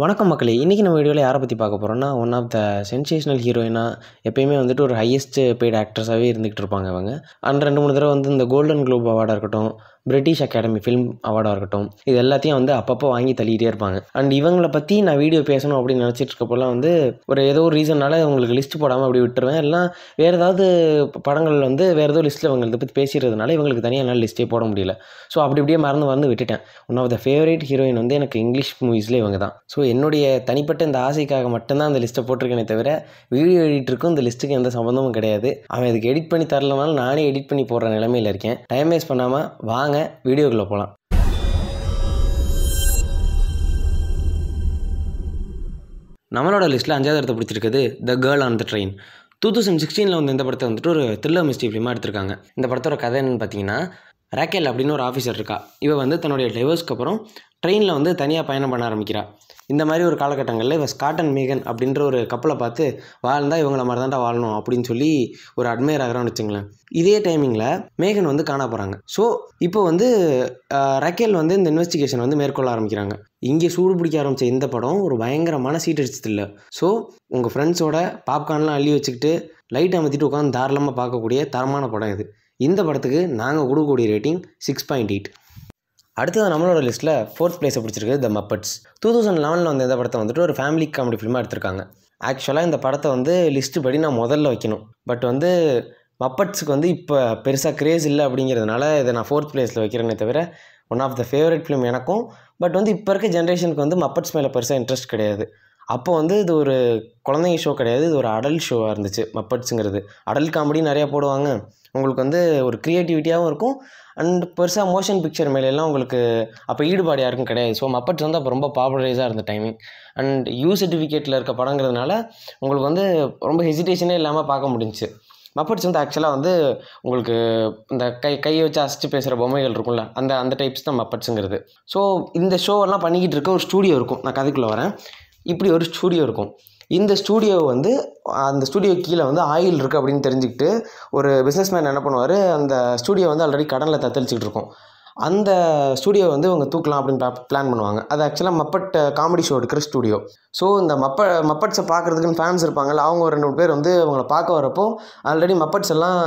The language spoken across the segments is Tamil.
வணக்கம் மக்களே இன்றைக்கி நம்ம வீடியோவில் யாரை பற்றி பார்க்க போகிறோம்னா ஒன் ஆஃப் த சென்சேஷனல் ஹீரோயினாக எப்பயுமே வந்துட்டு ஒரு ஹையஸ்ட் பெய்டு ஆக்ட்ரஸாகவே இருந்துகிட்டு இருப்பாங்க அவங்க அண்ட் ரெண்டு மூணு தடவை வந்து இந்த கோல்டன் குளோப் அவார்டாக இருக்கட்டும் பிரிட்டிஷ் அகாடமி ஃபிலிம் அவார்டாக இருக்கட்டும் இது எல்லாத்தையும் வந்து அப்பப்போ வாங்கி தள்ளிகிட்டே இருப்பாங்க அண்ட் இவங்களை பற்றி நான் வீடியோ பேசணும் அப்படின்னு நினச்சிட்டு இருக்கப்போலாம் வந்து ஒரு ஏதோ ஒரு ரீசனால் உங்களுக்கு லிஸ்ட் போடாமல் அப்படி விட்டுருவேன் எல்லாம் வேறு ஏதாவது படங்கள் வந்து வேறு ஏதோ லிஸ்ட்டில் இவங்க இதை பற்றி பேசிடுறதுனால இவங்களுக்கு தனியாக என்னால் லிஸ்ட்டே போட முடியல ஸோ அப்படி இப்படியே மறந்து மறந்து விட்டுட்டேன் one of the favourite heroine வந்து எனக்கு இங்கிலீஷ் மூவிஸில் இவங்க தான் ஸோ என்னுடைய தனிப்பட்ட இந்த ஆசைக்காக மட்டும்தான் அந்த லிஸ்ட்டை போட்டிருக்கேனே தவிர வீடியோ எடிட்டருக்கும் இந்த லிஸ்ட்டுக்கு எந்த சம்மந்தமும் கிடையாது அவன் இதுக்கு எடிட் பண்ணி தரலனாலும் நானே எடிட் பண்ணி போடுற நிலமையில் இருக்கேன் டைம் வேஸ்ட் பண்ணாமல் வாங்க வீடியோக்குள்ள வீடியோக்குள்ளே போகலாம் நம்மளோட லிஸ்ட்டில் அஞ்சாவது இடத்த பிடிச்சிருக்குது the girl on the train two thousand சிக்ஸ்டீனில் வந்து இந்த படத்தை வந்துட்டு ஒரு த்ரில்லர் மிஸ்டி ஃபிலிமாக எடுத்திருக்காங்க இந்த படத்தோட கதை என்னென்னு பார்த்தீங்கன்னா ரேக்கேல் அப்படின்னு ஒரு ஆஃபீஸர் இருக்கா இவ வந்து தன்னுடைய டைவர்ஸ்க்கு அப்புறம் ட்ரெயினில் வந்து தனியாக பயணம் பண்ண ஆரம்பிக்கிறா இந்த மாதிரி ஒரு காலகட்டங்களில் இவன் ஸ்காட் அண்ட் மேகன் அப்படின்ற ஒரு கப்பலை பார்த்து வாழ்ந்தால் இவங்கள மாதிரி தான் வாழணும் அப்படின்னு சொல்லி ஒரு அட்மையர் ஆகிறான்னு வச்சுங்களேன் இதே டைமிங்கில் மேகன் வந்து காண போகிறாங்க ஸோ இப்போ வந்து ரக்கேல் வந்து இந்த இன்வெஸ்டிகேஷன் வந்து மேற்கொள்ள ஆரம்பிக்கிறாங்க இங்கே சூடு பிடிக்க ஆரம்பித்த இந்த படம் ஒரு பயங்கரமான சீட் அடிச்சது இல்லை ஸோ உங்கள் ஃப்ரெண்ட்ஸோட பாப்கார்ன்லாம் அள்ளி வச்சுக்கிட்டு லைட் அமைத்திட்டு உட்காந்து தாராளமாக பார்க்கக்கூடிய தரமான படம் இது இந்த படத்துக்கு நாங்கள் கொடுக்கக்கூடிய ரேட்டிங் சிக்ஸ் பாயிண்ட் எயிட் அடுத்தது நம்மளோட லிஸ்ட்டில் ஃபோர்த் பிளேஸை பிடிச்சிருக்கு த மப்பட்ஸ் டூ தௌசண்ட் லெவனில் வந்து இந்த படத்தை வந்துட்டு ஒரு ஃபேமிலி காமெடி ஃபிலிமாக எடுத்திருக்காங்க ஆக்சுவலாக இந்த படத்தை வந்து லிஸ்ட்டு படி நான் முதல்ல வைக்கணும் பட் வந்து மப்பட்ஸுக்கு வந்து இப்போ பெருசாக க்ரேஸ் இல்லை அப்படிங்கிறதுனால இதை நான் ஃபோர்த் பிளேஸில் வைக்கிறேனே தவிர one of the favourite film எனக்கும் பட் வந்து இப்போ இருக்க ஜென்ரேஷனுக்கு வந்து மப்பட்ஸ் மேலே பெருசாக இன்ட்ரெஸ்ட் கிடையாது அப்போ வந்து இது ஒரு குழந்தைங்க ஷோ கிடையாது இது ஒரு அடல் ஷோவாக இருந்துச்சு மப்பட்ஸுங்கிறது அடல் காமெடி நிறையா போடுவாங்க உங்களுக்கு வந்து ஒரு க்ரியேட்டிவிட்டியாகவும் இருக்கும் அண்ட் பெருசாக மோஷன் பிக்சர் மேலெல்லாம் உங்களுக்கு அப்போ ஈடுபாடு யாருக்கும் கிடையாது ஸோ மப்பட்ஸ் வந்து அப்போ ரொம்ப பாப்புலரைஸாக இருந்த டைமிங் அண்ட் யூ சர்டிஃபிகேட்டில் இருக்க படங்கிறதுனால உங்களுக்கு வந்து ரொம்ப ஹெசிடேஷனே இல்லாமல் பார்க்க முடிஞ்சிச்சு மப்பட்ஸ் வந்து ஆக்சுவலாக வந்து உங்களுக்கு இந்த கை கையை வச்சு அசிச்சு பேசுகிற பொம்மைகள் இருக்கும்ல அந்த அந்த டைப்ஸ் தான் மப்பட்ஸுங்கிறது ஸோ இந்த ஷோவெல்லாம் பண்ணிக்கிட்டு இருக்க ஒரு ஸ்டூடியோ இருக்கும் நான் கதைக்குள்ளே வரேன் இப்படி ஒரு ஸ்டூடியோ இருக்கும் இந்த ஸ்டூடியோ வந்து அந்த ஸ்டூடியோ கீழே வந்து ஆயில் இருக்குது அப்படின்னு தெரிஞ்சுக்கிட்டு ஒரு பிஸ்னஸ் என்ன பண்ணுவார் அந்த ஸ்டூடியோ வந்து ஆல்ரெடி கடனில் தத்தளிச்சிக்கிட்டு இருக்கும் அந்த ஸ்டூடியோ வந்து இவங்க தூக்கலாம் அப்படின்னு பிளான் பண்ணுவாங்க அது ஆக்சுவலாக மப்பட் காமெடி ஷோ எடுக்கிற ஸ்டூடியோ ஸோ இந்த மப்ப மப்பட்ஸை பார்க்குறதுக்குன்னு ஃபேன்ஸ் இருப்பாங்கல்ல அவங்க ஒரு ரெண்டு மூணு பேர் வந்து அவங்கள பார்க்க வரப்போ ஆல்ரெடி மப்பட்ஸ் எல்லாம்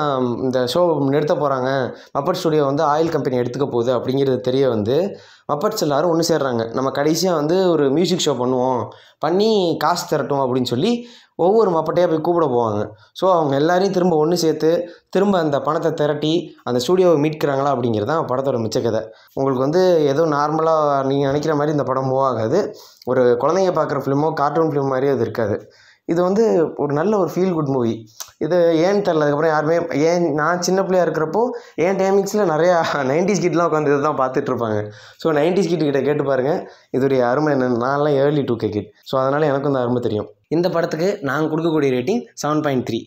இந்த ஷோ நிறுத்த போகிறாங்க மப்பட் ஸ்டுடியோ வந்து ஆயில் கம்பெனி எடுத்துக்க போகுது அப்படிங்கிறது தெரிய வந்து மப்பட்ஸ் எல்லோரும் ஒன்று சேர்றாங்க நம்ம கடைசியாக வந்து ஒரு மியூசிக் ஷோ பண்ணுவோம் பண்ணி காசு திரட்டும் அப்படின்னு சொல்லி ஒவ்வொரு மப்பட்டையாக போய் கூப்பிட போவாங்க ஸோ அவங்க எல்லாரையும் திரும்ப ஒன்று சேர்த்து திரும்ப அந்த பணத்தை திரட்டி அந்த ஸ்டூடியோவை மீட்கிறாங்களா அப்படிங்கிறது தான் படத்தோட மிச்ச கதை உங்களுக்கு வந்து ஏதோ நார்மலாக நீங்கள் நினைக்கிற மாதிரி இந்த படம் மூவ் ஆகாது ஒரு குழந்தைங்க பார்க்குற ஃபிலிம் என்னமோ கார்ட்டூன் ஃபிலிம் மாதிரியே அது இருக்காது இது வந்து ஒரு நல்ல ஒரு ஃபீல் குட் மூவி இது ஏன்னு தெரில அதுக்கப்புறம் யாருமே ஏன் நான் சின்ன பிள்ளையாக இருக்கிறப்போ என் டைமிங்ஸில் நிறையா நைன்டிஸ் கிட்லாம் உட்காந்து இதை தான் பார்த்துட்ருப்பாங்க ஸோ நைன்டிஸ் கிட் கிட்ட கேட்டு பாருங்கள் இதோடைய அருமை என்ன நான்லாம் early two K kid so அதனால் எனக்கும் இந்த அருமை தெரியும் இந்த படத்துக்கு நாங்கள் கொடுக்கக்கூடிய ரேட்டிங் செவன் பாயிண்ட் த்ரீ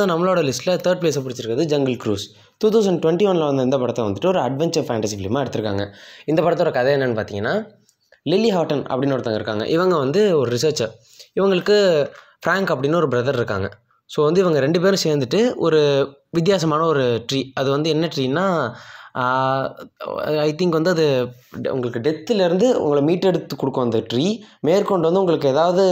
தான் நம்மளோட லிஸ்ட்டில் தேர்ட் பிளேஸை பிடிச்சிருக்கிறது jungle cruise two thousand twenty ஒனில் வந்த இந்த படத்தை வந்துட்டு ஒரு அட்வென்ச்சர் ஃபேண்டசி ஃபிலிமாக எடுத்திருக்காங்க இந்த படத்தோட கதை என்னென்னு பார்த்தீங்கன்னா லில்லி ஹாட்டன் அப்படின்னு ஒருத்தங்க இருக்காங்க இவங்க வந்து ஒரு ரிசர்ச்சர் இவங்களுக்கு ஃப்ராங்க் அப்படின்னு ஒரு பிரதர் இருக்காங்க ஸோ வந்து இவங்க ரெண்டு பேரும் சேர்ந்துட்டு ஒரு வித்தியாசமான ஒரு ட்ரீ அது வந்து என்ன ட்ரீன்னா ஐ திங்க் வந்து அது உங்களுக்கு டெத்துலேருந்து உங்களை மீட்டெடுத்து கொடுக்கும் அந்த ட்ரீ மேற்கொண்டு வந்து உங்களுக்கு ஏதாவது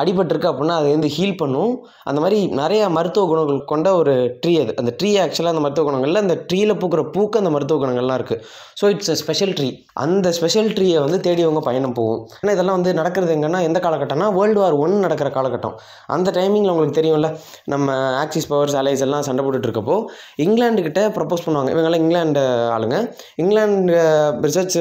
அடிபட்டிருக்கு அப்படின்னா அது வந்து ஹீல் பண்ணும் அந்த மாதிரி நிறையா மருத்துவ குணங்கள் கொண்ட ஒரு ட்ரீ அது அந்த ட்ரீ ஆக்சுவலாக அந்த மருத்துவ குணங்களில் அந்த ட்ரீயில் பூக்கிற பூக்கு அந்த மருத்துவ குணங்கள்லாம் இருக்குது so it's a special tree அந்த ஸ்பெஷல் ட்ரீயை வந்து தேடியவங்க பயணம் போகும் ஏன்னா இதெல்லாம் வந்து நடக்கிறது எங்கன்னா எந்த காலகட்டம்னா வேர்ல்டு வார் ஒன் நடக்கிற காலகட்டம் அந்த டைமிங்கில் உங்களுக்கு தெரியும்ல நம்ம ஆக்சிஸ் பவர்ஸ் அலைஸ் எல்லாம் சண்டை போட்டுட்ருக்கப்போ இங்கிலாண்டுக்கிட்ட ப்ரப்போஸ் பண்ணுவாங்க இவங்கெல்லாம் இங்கிலாண்டு ஆளுங்க இங்கிலாண்டு ரிசர்ச்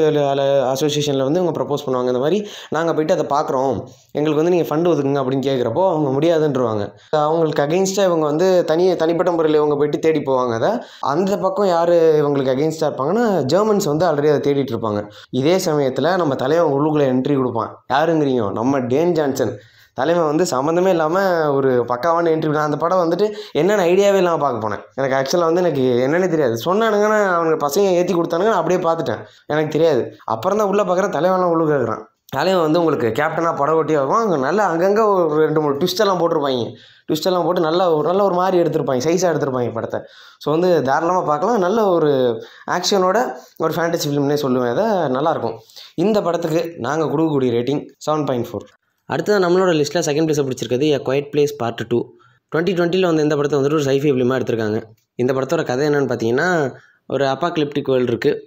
அசோசியேஷனில் வந்து இவங்க ப்ரப்போஸ் பண்ணுவாங்க இந்த மாதிரி நாங்கள் போயிட்டு அதை பார்க்குறோம் எங்களுக்கு வந்து நீங்கள் ஃபண்டு கொண்டு வந்துருங்க அப்படின்னு கேட்குறப்போ அவங்க முடியாதுன்றவாங்க அவங்களுக்கு அகெயின்ஸ்டாக இவங்க வந்து தனி தனிப்பட்ட முறையில் இவங்க போயிட்டு தேடி போவாங்க அதை அந்த பக்கம் யார் இவங்களுக்கு அகெயின்ஸ்டாக இருப்பாங்கன்னா ஜெர்மன்ஸ் வந்து ஆல்ரெடி அதை தேடிட்டு இருப்பாங்க இதே சமயத்தில் நம்ம தலைவன் உள்ளுக்குள்ளே என்ட்ரி கொடுப்பான் யாருங்கிறீங்க நம்ம டேன் ஜான்சன் தலைமை வந்து சம்மந்தமே இல்லாமல் ஒரு பக்காவான இன்டர்வியூ நான் அந்த படம் வந்துட்டு என்னென்ன ஐடியாவே இல்லாமல் பார்க்க போனேன் எனக்கு ஆக்சுவலாக வந்து எனக்கு என்னென்னே தெரியாது சொன்னானுங்கன்னா அவனுக்கு பசங்க ஏற்றி கொடுத்தானுங்க நான் அப்படியே பார்த்துட்டேன் எனக்கு தெரியாது அப்புறம் தான் உள்ளே பார்க்குறேன் தலைவன்லாம் உள்ளுக்கு இருக்கிறான் அதுலேயும் வந்து உங்களுக்கு கேப்டனாக படகோட்டியே இருக்கும் அங்கே நல்லா அங்கங்கே ஒரு ரெண்டு மூணு ட்விஸ்டெல்லாம் போட்டிருப்பாங்க ட்விஸ்டெல்லாம் போட்டு நல்லா ஒரு நல்ல ஒரு மாதிரி எடுத்துருப்பாங்க சைஸாக எடுத்துருப்பாங்க படத்தை ஸோ வந்து தாராளமாக பார்க்கலாம் நல்ல ஒரு ஆக்ஷனோட ஒரு ஃபேண்டசி ஃபிலிம்னே சொல்லுவேன் அதை நல்லாயிருக்கும் இந்த படத்துக்கு நாங்கள் கொடுக்கக்கூடிய ரேட்டிங் செவன் பாயிண்ட் ஃபோர் அடுத்தது நம்மளோட லிஸ்ட்டில் செகண்ட் ப்ளேஸை பிடிச்சிருக்கிறது a quiet place part two twenty டுவெண்ட்டியில் வந்து இந்த படத்தை வந்துட்டு ஒரு சைஃபி ஃபிலிமாக எடுத்திருக்காங்க இந்த படத்தோட கதை என்னென்னு பார்த்தீங்கன்னா ஒரு அப்பாக்லிப்டிக் வேர்ல்டு இருக்குது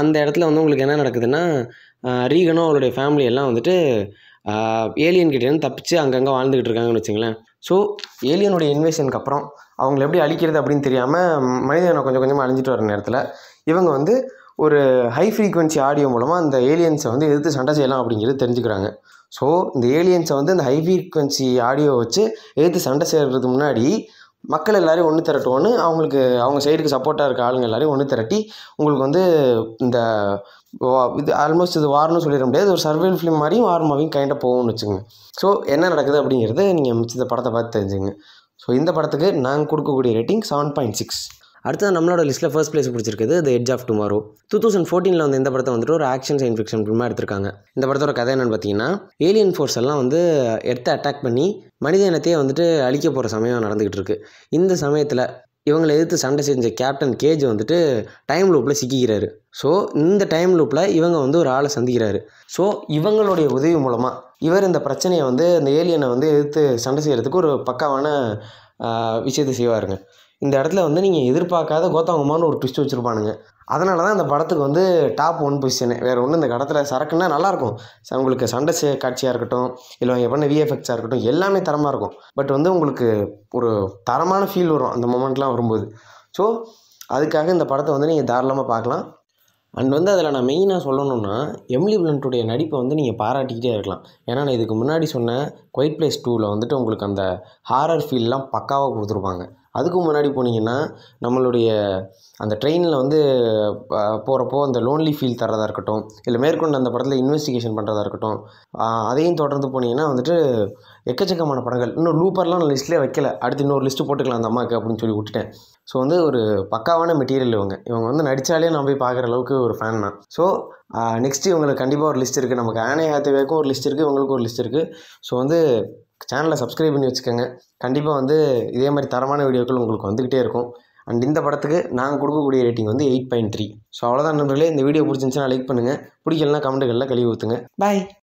அந்த இடத்துல வந்து உங்களுக்கு என்ன நடக்குதுன்னா ரீகனும் அவருடைய ஃபேமிலி எல்லாம் வந்துட்டு ஏலியன் இருந்து தப்பிச்சு அங்கங்கே வாழ்ந்துக்கிட்டு இருக்காங்கன்னு வச்சுங்களேன் ஸோ ஏலியனுடைய இன்வேஷனுக்கு அப்புறம் அவங்கள எப்படி அழிக்கிறது அப்படின்னு தெரியாமல் மனிதனை கொஞ்சம் கொஞ்சமாக அழிஞ்சிட்டு வர நேரத்தில் இவங்க வந்து ஒரு ஹை ஃப்ரீக்வன்சி ஆடியோ மூலமாக அந்த ஏலியன்ஸை வந்து எதிர்த்து சண்டை செய்யலாம் அப்படிங்கிறது தெரிஞ்சுக்கிறாங்க ஸோ இந்த ஏலியன்ஸை வந்து இந்த ஹை ஃப்ரீக்வன்சி ஆடியோ வச்சு எதிர்த்து சண்டை செய்கிறதுக்கு முன்னாடி மக்கள் எல்லோரையும் ஒன்று திரட்டுவோன்னு அவங்களுக்கு அவங்க சைடுக்கு சப்போர்ட்டாக இருக்க ஆளுங்க எல்லோரையும் ஒன்று திரட்டி உங்களுக்கு வந்து இந்த இது ஆல்மோஸ்ட் இது வார்னு சொல்லிட முடியாது ஒரு சர்வேல் ஃபிலிம் மாதிரியும் வார் மூவியும் கைண்டாக போகும்னு வச்சுங்க ஸோ என்ன நடக்குது அப்படிங்கிறது நீங்கள் மிச்ச இந்த படத்தை பார்த்து தெரிஞ்சுங்க ஸோ இந்த படத்துக்கு நாங்கள் கொடுக்கக்கூடிய ரேட்டிங் செவன் பாயிண்ட் சிக்ஸ் அடுத்தது நம்மளோட லிஸ்ட்டில் ஃபர்ஸ்ட் பிளேஸ் பிடிச்சிருக்குது the edge of tomorrow two thousand ஃபோர்டீனில் வந்து இந்த படத்தை வந்துட்டு ஒரு ஆக்ஷன் சயின்ஸ் ஃபிக்ஷன் ஃபிலிமாக எடுத்திருக்காங்க இந்த படத்தோட கதை என்னென்னு பார்த்தீங்கன்னா ஏலியன் ஃபோர்ஸ் எல்லாம் வந்து எடுத்து அட்டாக் பண்ணி மனித இனத்தையே வந்துட்டு அழிக்க போகிற சமயம் நடந்துகிட்டு இருக்கு இந்த சமயத்தில் இவங்களை எதிர்த்து சண்டை செஞ்ச கேப்டன் கேஜ் வந்துட்டு டைம் லூப்பில் சிக்கிக்கிறாரு ஸோ இந்த டைம் லூப்பில் இவங்க வந்து ஒரு ஆளை சந்திக்கிறாரு ஸோ இவங்களுடைய உதவி மூலமாக இவர் இந்த பிரச்சனையை வந்து இந்த ஏலியனை வந்து எதிர்த்து சண்டை செய்கிறதுக்கு ஒரு பக்காவான விஷயத்தை செய்வாருங்க இந்த இடத்துல வந்து நீங்கள் எதிர்பார்க்காத கோத்தாங்குமான்னு ஒரு ட்விஸ்ட் வச்சுருப்பானுங்க அதனால தான் அந்த படத்துக்கு வந்து டாப் ஒன் பொசிஷனு வேறு ஒன்று இந்த கடத்தில் சரக்குன்னா நல்லாயிருக்கும் உங்களுக்கு சண்டை காட்சியாக இருக்கட்டும் இல்லை அவங்க பண்ண விஎஃப்எக்ஸாக இருக்கட்டும் எல்லாமே தரமாக இருக்கும் பட் வந்து உங்களுக்கு ஒரு தரமான ஃபீல் வரும் அந்த மொமெண்ட்லாம் வரும்போது ஸோ அதுக்காக இந்த படத்தை வந்து நீங்கள் தாராளமாக பார்க்கலாம் அண்ட் வந்து அதில் நான் மெயினாக சொல்லணும்னா எம்லி பிளண்ட்டுடைய நடிப்பை வந்து நீங்கள் பாராட்டிக்கிட்டே இருக்கலாம் ஏன்னா நான் இதுக்கு முன்னாடி சொன்ன கொயிட் பிளேஸ் டூவில் வந்துட்டு உங்களுக்கு அந்த ஹாரர் ஃபீல்லாம் பக்காவாக கொடுத்துருப்பாங்க அதுக்கு முன்னாடி போனீங்கன்னா நம்மளுடைய அந்த ட்ரெயினில் வந்து போகிறப்போ அந்த லோன்லி ஃபீல் தர்றதாக இருக்கட்டும் இல்லை மேற்கொண்டு அந்த படத்தில் இன்வெஸ்டிகேஷன் பண்ணுறதா இருக்கட்டும் அதையும் தொடர்ந்து போனீங்கன்னா வந்துட்டு எக்கச்சக்கமான படங்கள் இன்னும் லூப்பர்லாம் நான் லிஸ்ட்லேயே வைக்கல அடுத்து இன்னொரு லிஸ்ட்டு போட்டுக்கலாம் அந்த அம்மாவுக்கு அப்படின்னு சொல்லி விட்டுட்டேன் ஸோ வந்து ஒரு பக்காவான மெட்டீரியல் இவங்க இவங்க வந்து நடித்தாலே நான் போய் பார்க்குற அளவுக்கு ஒரு ஃபேன் தான் ஸோ நெக்ஸ்ட்டு இவங்களுக்கு கண்டிப்பாக ஒரு லிஸ்ட் இருக்குது நமக்கு ஆனே ஹாத்தவேக்கும் ஒரு லிஸ்ட் இருக்குது இவங்களுக்கும் ஒரு லிஸ்ட் இருக்குது ஸோ வந்து சேனலை சப்ஸ்கிரைப் பண்ணி வச்சுக்கோங்க கண்டிப்பாக வந்து இதே மாதிரி தரமான வீடியோக்கள் உங்களுக்கு வந்துக்கிட்டே இருக்கும் அண்ட் இந்த படத்துக்கு நாங்கள் கொடுக்கக்கூடிய ரேட்டிங் வந்து எயிட் பாயிண்ட் த்ரீ ஸோ அவ்வளோதான் நண்பர்களே இந்த வீடியோ பிடிச்சிருந்துச்சுன்னா லைக் பண்ணுங்கள் பிடிக்கலன்னா கமெண்ட்டுகளில் கழுவி ஊற்றுங்க பாய்